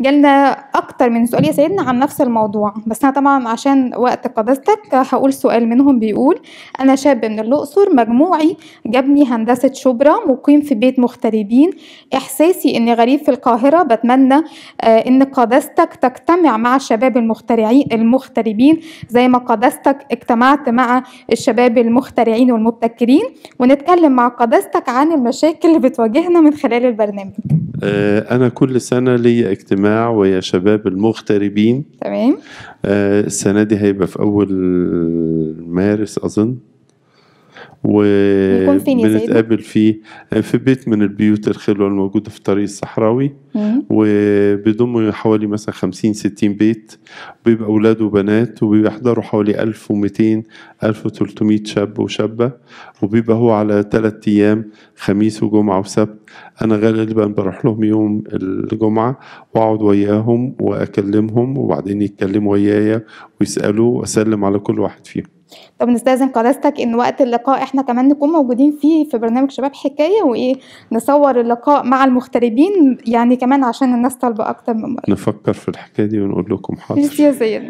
جالنا أكتر من سؤال يا سيدنا عن نفس الموضوع بس أنا طبعا عشان وقت قداستك هقول سؤال منهم بيقول أنا شاب من الأقصر مجموعي جابني هندسة شبرا مقيم في بيت مغتربين إحساسي إني غريب في القاهرة بتمنى آه، إن قداستك تجتمع مع الشباب المخترعين المغتربين زي ما قداستك اجتمعت مع الشباب المخترعين والمبتكرين ونتكلم مع قداستك عن المشاكل اللي بتواجهنا من خلال البرنامج آه، أنا كل سنة لي اجتماع ويا شباب المغتربين تمام آه، السنة دي هيبقى في أول مارس أظن وبنتقابل فيه آه، في بيت من البيوت الخلوة الموجودة في الطريق الصحراوي وبيضم حوالي مثلا 50 60 بيت بيبقى أولاد وبنات وبيحضروا حوالي 1200 1300 شاب وشابة وبيبقى هو على ثلاث أيام خميس وجمعة وسبت أنا غالبا بروح لهم يوم الجمعة وأقعد وياهم وأكلمهم وبعدين يتكلموا ويايا ويسألوا وأسلم على كل واحد فيهم طب نستأذن قداستك ان وقت اللقاء احنا كمان نكون موجودين فيه في برنامج شباب حكايه وايه نصور اللقاء مع المغتربين يعني كمان عشان الناس طالبه اكتر من مره نفكر في الحكايه دي ونقول لكم حاضر يا